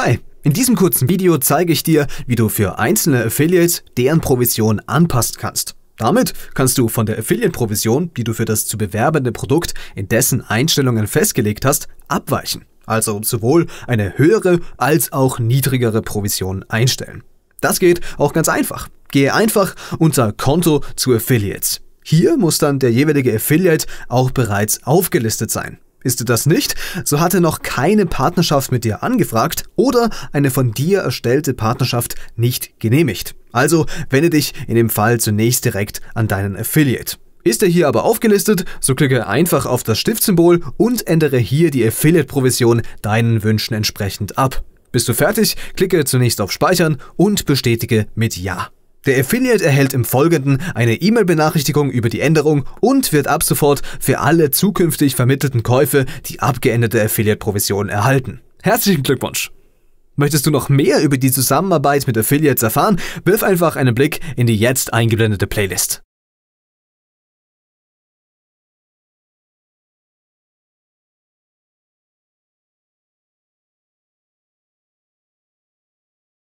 Hi, in diesem kurzen Video zeige ich dir, wie du für einzelne Affiliates deren Provision anpassen kannst. Damit kannst du von der Affiliate-Provision, die du für das zu bewerbende Produkt in dessen Einstellungen festgelegt hast, abweichen. Also sowohl eine höhere als auch niedrigere Provision einstellen. Das geht auch ganz einfach. Gehe einfach unter Konto zu Affiliates. Hier muss dann der jeweilige Affiliate auch bereits aufgelistet sein. Ist du das nicht, so hat er noch keine Partnerschaft mit dir angefragt oder eine von dir erstellte Partnerschaft nicht genehmigt. Also wende dich in dem Fall zunächst direkt an deinen Affiliate. Ist er hier aber aufgelistet, so klicke einfach auf das Stiftsymbol und ändere hier die Affiliate-Provision deinen Wünschen entsprechend ab. Bist du fertig, klicke zunächst auf Speichern und bestätige mit Ja. Der Affiliate erhält im Folgenden eine E-Mail-Benachrichtigung über die Änderung und wird ab sofort für alle zukünftig vermittelten Käufe die abgeänderte Affiliate-Provision erhalten. Herzlichen Glückwunsch! Möchtest du noch mehr über die Zusammenarbeit mit Affiliates erfahren? Wirf einfach einen Blick in die jetzt eingeblendete Playlist.